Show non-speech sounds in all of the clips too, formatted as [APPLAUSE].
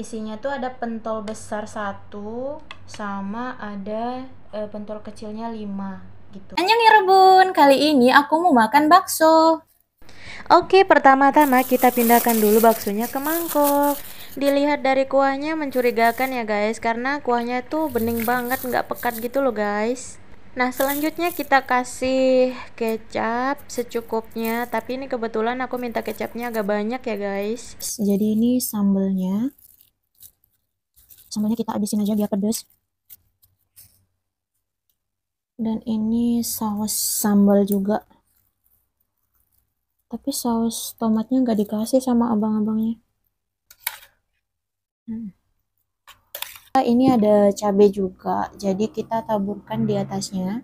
isinya tuh ada pentol besar satu sama ada e, pentol kecilnya lima gitu. Hanya nih Rebun, kali ini aku mau makan bakso. Oke, pertama-tama kita pindahkan dulu baksonya ke mangkok. Dilihat dari kuahnya mencurigakan ya guys, karena kuahnya tuh bening banget, nggak pekat gitu loh guys. Nah, selanjutnya kita kasih kecap secukupnya. Tapi ini kebetulan aku minta kecapnya agak banyak ya, guys. Jadi ini sambelnya sambalnya kita habisin aja biar pedes dan ini saus sambal juga tapi saus tomatnya nggak dikasih sama abang-abangnya hmm. Ah, ini ada cabai juga jadi kita taburkan di atasnya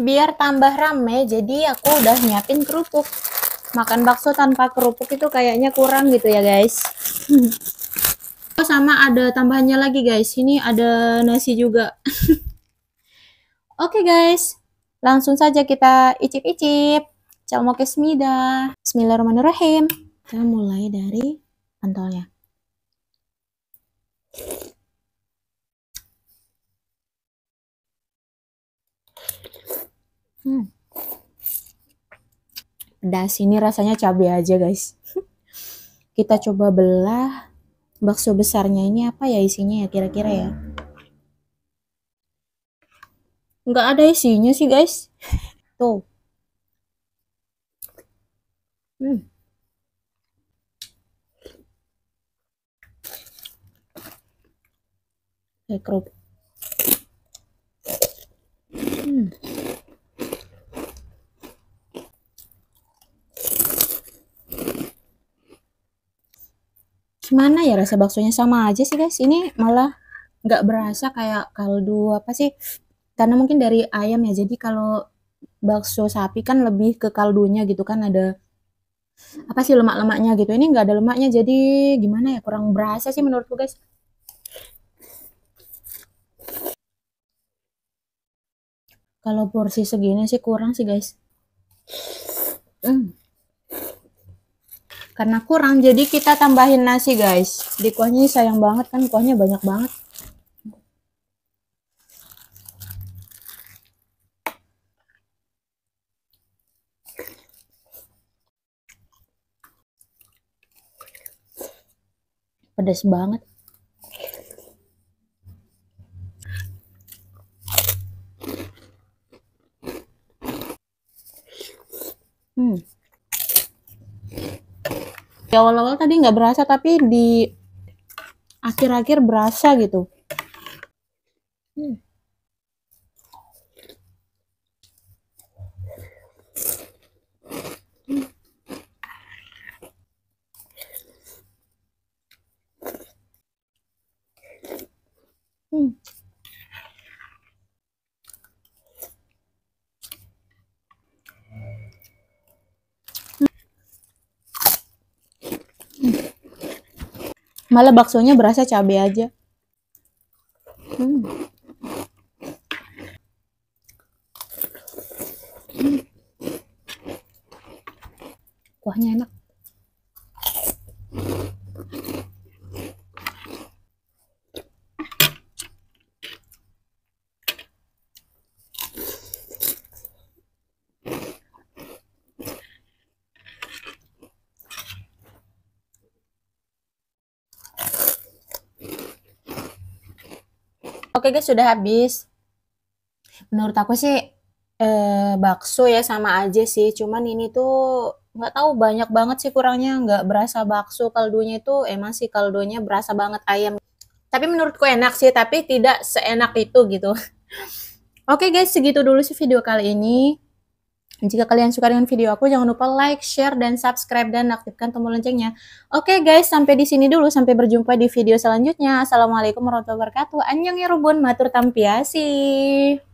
biar tambah rame jadi aku udah nyiapin kerupuk makan bakso tanpa kerupuk itu kayaknya kurang gitu ya guys [LAUGHS] oh, sama ada tambahannya lagi guys ini ada nasi juga [LAUGHS] oke okay, guys langsung saja kita icip-icip Calmokesmida Bismillahirrahmanirrahim kita mulai dari pantolnya hmm pedas. Ini rasanya cabai aja guys. [LAUGHS] Kita coba belah bakso besarnya ini apa ya isinya ya kira-kira ya. Nggak ada isinya sih guys. [LAUGHS] Tuh. Hmm. Kayak Hmm. gimana ya rasa baksonya sama aja sih guys ini malah nggak berasa kayak kaldu apa sih karena mungkin dari ayam ya jadi kalau bakso sapi kan lebih ke kaldunya gitu kan ada apa sih lemak-lemaknya gitu ini nggak ada lemaknya jadi gimana ya kurang berasa sih menurutku guys kalau porsi segini sih kurang sih guys mm karena kurang jadi kita tambahin nasi guys di kuahnya sayang banget kan kuahnya banyak banget pedas banget hmm di awal-awal tadi nggak berasa tapi di akhir-akhir berasa gitu hmm. Hmm. malah baksonya berasa cabai aja hmm. hmm. kuahnya enak Oke guys, sudah habis. Menurut aku sih eh, bakso ya sama aja sih, cuman ini tuh nggak tahu banyak banget sih kurangnya, nggak berasa bakso kaldunya itu emang sih kaldunya berasa banget ayam. Tapi menurutku enak sih, tapi tidak seenak itu gitu. [LAUGHS] Oke guys, segitu dulu sih video kali ini. Dan jika kalian suka dengan video aku, jangan lupa like, share, dan subscribe, dan aktifkan tombol loncengnya. Oke guys, sampai di sini dulu. Sampai berjumpa di video selanjutnya. Assalamualaikum warahmatullahi wabarakatuh. Annyeong ya rubun, matur tampiasi.